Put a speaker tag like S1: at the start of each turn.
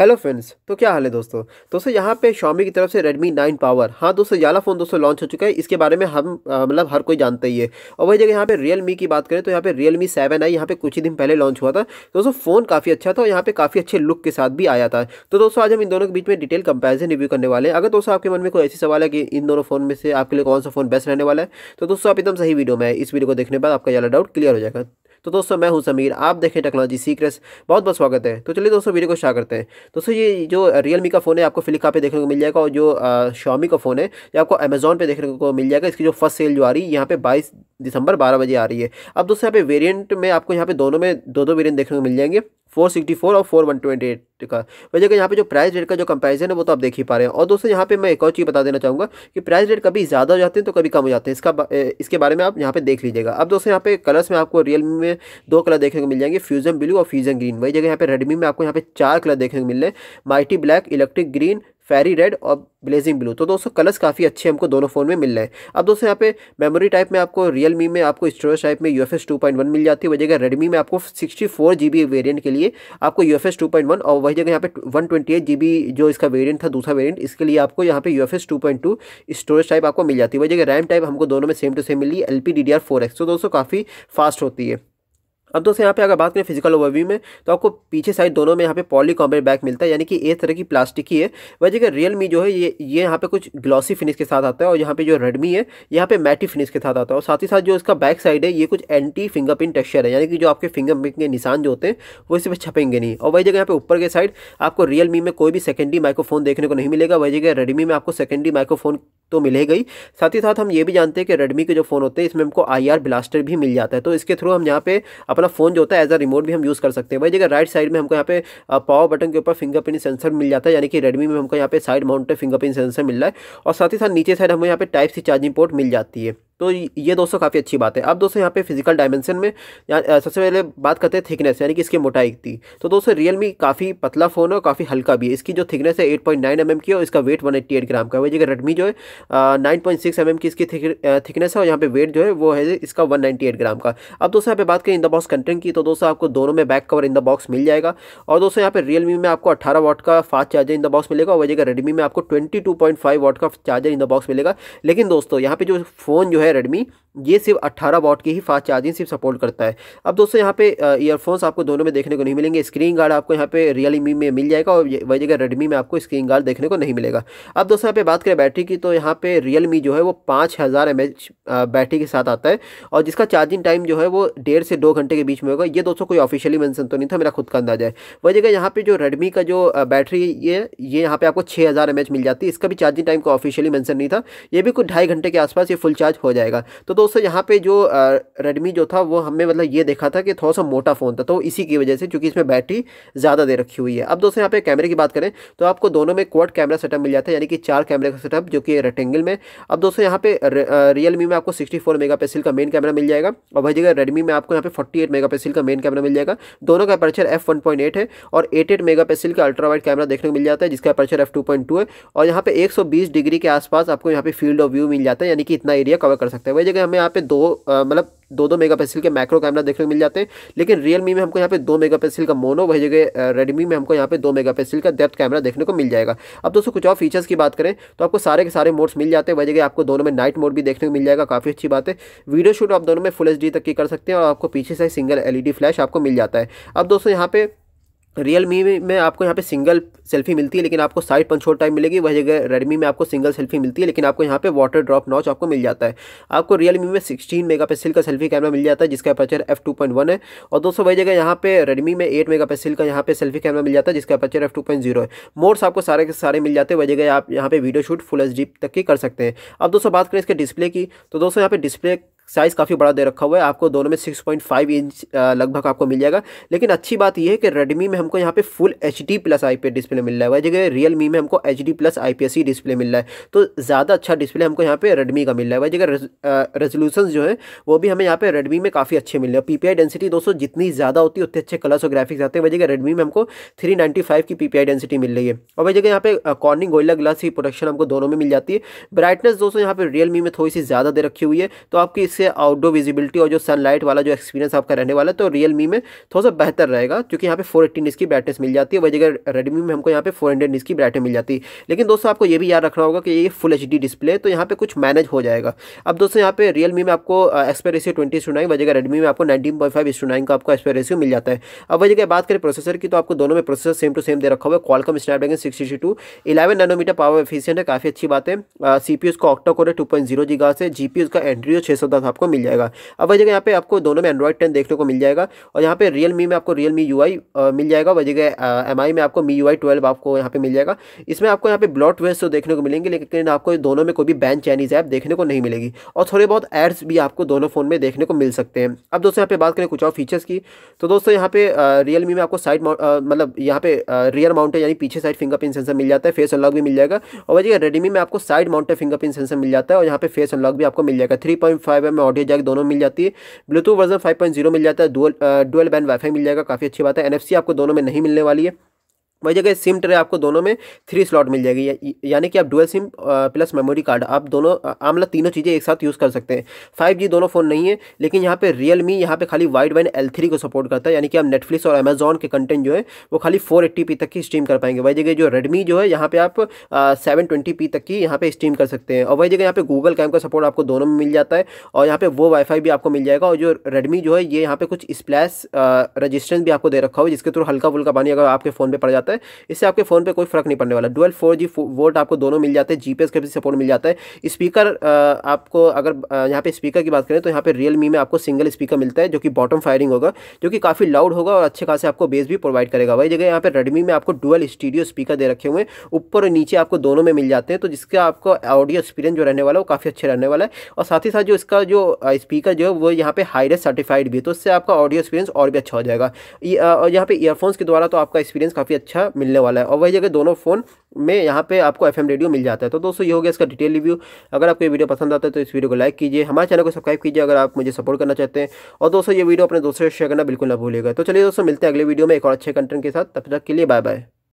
S1: hello friends तो क्या हाल है दोस्तों दोस्तों यहाँ पे शॉमी की तरफ से रेडमी नाइन पावर हाँ दोस्तों याला फ़ोन दोस्तों लॉन्च हो चुका है इसके बारे में हम मतलब हर कोई जानता ही है और वही जगह यहाँ पे रियल मी की बात करें तो यहाँ पे रियल मी सेवन आई यहाँ पे कुछ ही दिन पहले लॉन्च हुआ था तो दोस्तों फ़ोन काफ़ी अच्छा था और यहाँ पे काफ़ी अच्छे लुक के साथ भी आया था तो दोस्तों आज हम इन दोनों के बीच में डिटेल कंपेरिजन रिव्यू करने वाले हैं अगर दोस्तों आपके मन में कोई ऐसी सवाल है कि इन दोनों फ़ोन में से आपके लिए कौन सा फ़ोन बेस्ट रहने वाला है तो दोस्तों आप एकदम सही वीडियो में इस वीडियो को देखने बाद आपका याला डाउट क्लियर हो जाएगा तो दोस्तों मैं हूं समीर आप देखें टेक्नोलॉजी सीक्रेट्स बहुत बहुत स्वागत है तो चलिए दोस्तों वीडियो को शेयर करते हैं दोस्तों ये जो रियलमी का फ़ोन है आपको फ्लिपकार्ट पे देखने को मिल जाएगा और जो शॉमी का फ़ोन है ये आपको अमेजोन पे देखने को मिल जाएगा इसकी जो फर्स्ट सेल जो आ रही है यहाँ पे बाईस दिसंबर बारह बजे आ रही है अब दोस्तों यहाँ पे वेरियंट में आपको यहाँ पे दोनों में दो दो वेरियंट देखने को मिल जाएंगे फोर सिक्सटी फोर और फोर वन ट्वेंटी एट का वजह का यहाँ पे जो प्राइस रेट का जो कंपैरिजन है वो तो आप देख ही पा रहे हैं और दोस्तों यहाँ पे मैं एक और चीज़ बता देना चाहूँगा कि प्राइस रेट कभी ज़्यादा हो जाते हैं तो कभी कम हो जाते हैं इसका इसके बारे में आप यहाँ पे देख लीजिएगा अब दोस्तों यहाँ पे कलर्स में आपको रियल में दो कलर देखने को मिल जाएंगे फ्यूजन ब्लू और फ्यूजन ग्रीन वही जगह यहाँ पे रेडमी में आपको यहाँ पे चार कलर देखने को मिल रहे हैं mighty black electric green fiery red और ब्लेजिंग ब्लू तो दोस्तों कलर्स काफ़ी अच्छे हमको दोनों फ़ोन में मिल रहे हैं अब दोस्तों यहाँ पे मेमोरी टाइप में आपको रियल मी में आपको स्टोरेज टाइप में U F S two point one मिल जाती है वही जगह रेडमी में आपको sixty four G B variant के लिए आपको U F S two point one और वही जगह यहाँ पे one twenty eight G B जो इसका वेरियंट था दूसरा वेरियंट इसके लिए आपको यहाँ पे U F S two point two storage type आपको मिल जाती है वही जगह रैम टाइप हमको दोनों में सेम टू सेम मिली L P D D R four X तो दोस्तों काफ़ी फास्ट होती है अब दोस्तों यहाँ पे अगर बात करें फिजिकल ओवरव्यू में तो आपको पीछे साइड दोनों में यहाँ पे पॉली कॉम्बेट मिलता है यानी कि एक तरह की प्लास्टिक की है वह जगह मी जो है ये ये यहाँ पे कुछ ग्लॉसी फिनिश के साथ आता है और यहाँ पे जो रेडमी है यहाँ पे मैटी फिनिश के साथ आता है और साथ ही साथ जो इसका बैक साइड है ये कुछ एंटी फिंगरप्रिंट टेक्स्चर है यानी कि जो आपके फिंगरप्रिंट के निशान जो होते हैं वो इस पर छपेंगे नहीं और वही जगह यहाँ पे ऊपर के साइड आपको मी में कोई भी सेकेंडरी माइक्रोफोन देखने को नहीं मिलेगा वही जगह रेडमी में आपको सेकेंडरी माइक्रोफोन तो मिलेगी ही साथ ही साथ हम ये भी जानते हैं कि रेडमी के जो फ़ोन होते हैं इसमें हमको आई आर ब्लास्टर भी मिल जाता है तो इसके थ्रू हम यहाँ पे अपना फ़ोन जो होता है एज अ रिमोट भी हम यूज़ कर सकते हैं भाई जगह राइट साइड में हमको यहाँ पे पावर बटन के ऊपर फिंगरप्रिंट सेंसर मिल जाता है यानी कि रेडमी में हमको यहाँ पे साइड माउंटेड फिंगरप्रिंट सेंसर मिल रहा है और साथ ही साथ नीचे साइड हमको यहाँ पे टाइप सी चार्जिंग पोर्ट मिल जाती है तो ये दोस्तों काफ़ी अच्छी बात है अब दोस्तों यहाँ पे फिजिकल डायमेंशन में यहाँ सबसे पहले बात करते हैं थिकनेस यानी कि इसकी मोटाई की तो दोस्तों रियलमी काफ़ी पतला फ़ोन है और काफ़ी हल्का भी है इसकी जो थिकनेस है eight point nine M M की और इसका weight one eighty eight gram का है जगह रेडमी जो है nine point six M M की इसकी थिकनेस है और यहाँ पर वेट जो है वो है इसका वन एट ग्राम का अब दोस्तों यहाँ पर बात करें इन द बॉक्स कंटेंट की तो दोस्तों आपको दोनों में back cover in the box मिल जाएगा और दोस्तों यहाँ पर रियलमी में आपको अठारह वाट का fast charger in the box मिलेगा और जगह रेडमी में आपको twenty two point five watt का चार्जर इन द बॉक्स मिलेगा लेकिन दोस्तों यहाँ पर जो फ़ोन जो है है रेडमी ये सिर्फ अट्ठारह वॉट की ही फास्ट चार्जिंग सिर्फ सपोर्ट करता है अब दोस्तों यहाँ पे ईयरफोन्स आपको दोनों में देखने को नहीं मिलेंगे स्क्रीन गार्ड आपको यहाँ पे रियल मी में मिल जाएगा और वही जगह रेडमी में आपको स्क्रीन गार्ड देखने को नहीं मिलेगा अब दोस्तों यहाँ पे बात करें बैटरी की तो यहाँ पे रियल जो है वो पाँच हज़ार बैटरी के साथ आता है और जिसका चार्जिंग टाइम जो है वो डेढ़ से दो घंटे के बीच में होगा ये दोस्तों कोई ऑफिशियली मैंसन तो नहीं था मेरा खुद का अंदाजा है वही जगह यहाँ पर जो रेडमी का जो बैटरी ये ये यहाँ पर आपको छः हज़ार मिल जाती है इसका भी चार्जिंग टाइम को ऑफिशियली मैंसन नहीं था ये भी कुछ ढाई घंटे के आसपास ये फुल चार्ज हो जाएगा तो दोस्तों यहाँ पे जो रेडमी जो था वो हमने मतलब ये देखा था कि थोड़ा सा मोटा फ़ोन था तो इसी की वजह से क्योंकि इसमें बैटरी ज़्यादा दे रखी हुई है अब दोस्तों यहाँ पे कैमरे की बात करें तो आपको दोनों में क्वाड कैमरा सेटअप मिल जाता है यानी कि चार कैमरे का सेटअप जो कि रेक्टेंगल में अब दोस्तों यहाँ पे रियल में आपको सिक्सटी फोर का मेन कैमरा मिल जाएगा और भाई जगह रेडमी में आपको यहाँ पे फोर्टी एट का मेन कैमरा मिल जाएगा दोनों का अपर्चर एफ है और एट एट मेगा का अल्ट्रा वाइड कैमरा देखने को मिल जाता है जिसका अपर्चर एफ है और यहाँ पे एक डिग्री के आसपास आपको यहाँ पे फील्ड ऑफ व्यू मिल जाता है यानी कि इतना एरिया कवर कर सकते हैं वही जगह हमें यहाँ पे दो मतलब दो दो मेगा पिक्सल के मैक्रो कैमरा देखने को मिल जाते हैं लेकिन रियलमी में हमको यहाँ पे दो मेगा पिक्सल का मोनो वही जगह रेडमी में हमको यहाँ पे दो मेगा पिक्सल का डेप्थ कैमरा देखने को मिल जाएगा अब दोस्तों कुछ और फीचर्स की बात करें तो आपको सारे के सारे मोड्स मिल जाते हैं वही जगह आपको दोनों में नाइट मोड भी देखने को मिल जाएगा काफ़ी अच्छी बात है वीडियो शूट आप दोनों में फुल एच तक की कर सकते हैं और आपको पीछे से सिंगल एल फ्लैश आपको मिल जाता है अब दोस्तों यहाँ पे रियल मी में आपको यहाँ पे सिंगल सेल्फी मिलती है लेकिन आपको साइड पंचोर टाइप मिलेगी वह जगह रेडमी में आपको सिंगल सेल्फी मिलती है लेकिन आपको यहाँ पे वाटर ड्रॉप नॉच आपको मिल जाता है आपको रियल मी में 16 पिक्सल का सेल्फी कैमरा मिल जाता है जिसका पॉइंट वन है और दोस्तों वही जगह यहाँ पे रेडमी में एट मेगा का यहाँ पे सेल्फी कैमरा मिल जाता है जिसका अपर्चर एफ है मोड्स आपको सारे के सारे मिल जाते हैं वही जगह आप यहाँ पे वीडियो शूट फुल एच तक की कर सकते हैं अब दोस्तों बात करें इसके डिस्प्ले की तो दोस्तों यहाँ पे डिस्प्ले साइज़ काफ़ी बड़ा दे रखा हुआ है आपको दोनों में सिक्स पॉइंट फाइव इंच लगभग आपको मिल जाएगा लेकिन अच्छी बात यह है कि रेडमी में हमको यहाँ पे full H D plus I P display मिल रहा है जगह रियल मी में हमको H D plus I P S C display मिल रहा है तो ज़्यादा अच्छा डिस्प्ले हमको यहाँ पे रेडमी का मिल रहा है जगह रेजोलूशन जो है वो भी हमें यहाँ पे रेडमी में काफ़ी अच्छे मिल रहे हैं पी पी आई डेंसिटी दोस्तों जितनी ज़्यादा होती है उतने अच्छे कलर्स और ग्राफिक्स आते हैं वजह रेडमी में हमको थ्री नाइन्टी फाइव की पी पी आई डेंसिटी मिल रही है और जगह यहाँ पे कॉर्निंग गोयला ग्लास की प्रोडक्शन हमको दोनों में मिल जाती है ब्राइटनेस दोस्तों यहाँ पर रियल मी में थोड़ी सी ज़्यादा दे रखी हुई है तो आपकी से आउटडोर विजिबिलिटी और जो सनलाइट वाला जो एक्सपीरियंस आपका रहने वाला है तो रियलमी में थोड़ा सा बेहतर रहेगा क्योंकि यहाँ पे फोर एट्टी की ब्राइटनेस मिल जाती है वही जगह रेडमी में हमको यहाँ पे फोर हंड्रेड की ब्राइटनेस मिल जाती है लेकिन दोस्तों आपको ये भी याद रखना होगा कि ये फुल एच डिस्प्ले तो यहाँ पर कुछ मैनेज हो जाएगा अब दोस्तों यहाँ पे रियलमी में आपको एक्सपेयर रेसियो ट्वेंटी टू नाइन वही जगह रेडमी में आपको नाइनटीन पॉइंट का आपको एक्सपेयर रेसियो मिल जाता है अब वही जगह बात करें प्रोसेसर की तो आपको दोनों में प्रोसेसर सेम टू सेम दे रखा हुआ है Qualcomm Snapdragon sixty two eleven nanometer power efficient है काफ़ी अच्छी बात है सी पी उसका ऑक्टा कोर है टू पॉइंट जीरो जी से जी पी उसका हो छः सौ दस आपको मिल जाएगा अब वही जगह यहाँ पे आपको दोनों में एंड्रॉइड टेन देखने को मिल जाएगा और यहाँ पे रियल मी में आपको रियल मी यू मिल जाएगा वही जगह एम में आपको मी यू आई आपको यहाँ पे मिल जाएगा इसमें आपको यहाँ पे ब्लॉट वेस्ट तो देखने को मिलेंगे लेकिन आपको दोनों में कोई भी बैन चाइनीज़ ऐप देखने को नहीं मिलेगी और थोड़े बहुत एड्स भी आपको दोनों फ़ोन में देखने को मिल सकते हैं अब दोस्तों यहाँ पे बात करें कुछ और फीचर्स की तो दोस्तों यहाँ पे रियल में आपको साइड मतलब यहाँ पे रियर माउंटेड यानी पीछे साइड फिंगरप्रिंट सेंसर मिल जाता है फेस अनलॉक भी मिल जाएगा और वजह रेडमी में आपको साइड माउंटेड फिंगरप्रिंट सेंसर मिल जाता है और यहाँ पे फेस अनलॉक भी आपको मिल जाएगा three point five M M audio jack दोनों मिल जाती है ब्लूटूथ वर्जन 5.0 मिल जाता है डुअल डुअल बैंड वाईफाई मिल जाएगा काफ़ी अच्छी बात है एनएफसी आपको दोनों में नहीं मिलने वाली है वही जगह सिम ट्रे आपको दोनों में थ्री स्लॉट मिल जाएगी यानी कि आप dual SIM plus memory card आप दोनों आमला मतलब तीनों चीज़ें एक साथ यूज़ कर सकते हैं फाइव जी दोनों फ़ोन नहीं है लेकिन यहाँ पे रियल मी यहाँ पे खाली वाइड वाइन एल थ्री को सपोर्ट करता है यानी कि आप नेटफ्लिक्स और अमेजोन के कंटेंट जो है वो खाली फोर एट्टी पी तक की स्ट्रीम कर पाएंगे वही जगह जो रेडमी जो है यहाँ पर आप सेवन ट्वेंटी पी तक की यहाँ पर स्ट्रीम कर सकते हैं और वही जगह यहाँ पर गूगल कैम का सपोर्ट आपको दोनों में मिल जाता है और यहाँ पर वो वाईफाई भी आपको मिल जाएगा और जो रेडमी जो है ये यहाँ पर कुछ स्प्लैस रजिस्ट्रेंस भी आपको दे रखा हो जिसके थ्रू हल्का फुल्का पानी अगर आपके फ़ोन पर पड़ जाता जाता है इससे आपके फ़ोन पर कोई फर्क नहीं पड़ने वाला डुअल फोर जी वोल्ट आपको दोनों मिल जाते हैं जी का भी सपोर्ट मिल जाता है स्पीकर आपको अगर यहाँ पे स्पीकर की बात करें तो यहाँ पे रियलमी में आपको सिंगल स्पीकर मिलता है जो कि बॉटम फायरिंग होगा जो कि काफ़ी लाउड होगा और अच्छे खासे आपको बेस भी प्रोवाइड करेगा वही जगह यहाँ पे रेडमी में आपको डुअल स्टीडियो स्पीकर दे रखे हुए ऊपर और नीचे आपको दोनों में मिल जाते हैं तो जिसका आपको ऑडियो एक्सपीरियंस जो रहने वाला है वो काफ़ी अच्छे रहने वाला है और साथ ही साथ जो इसका जो स्पीकर जो है वो यहाँ पे रेस्ट सर्टिफाइड भी है तो इससे आपका ऑडियो एक्सपीरियंस और भी अच्छा हो जाएगा और यहाँ पे ईयरफोन्स के द्वारा तो आपका एक्सपीरियंस काफ़ी अच्छा अच्छा मिलने वाला है और वही जगह दोनों फ़ोन में यहाँ पे आपको एफएम रेडियो मिल जाता है तो दोस्तों ये हो गया इसका डिटेल रिव्यू अगर आपको ये वीडियो पसंद आता है तो इस वीडियो को लाइक कीजिए हमारे चैनल को सब्सक्राइब कीजिए अगर आप मुझे सपोर्ट करना चाहते हैं और दोस्तों ये वीडियो अपने दोस्तों से शेयर करना बिल्कुल ना भूलेगा तो चलिए दोस्तों मिलते हैं अगले वीडियो में एक और अच्छे कंटेंट के साथ तब तक के लिए बाय बाय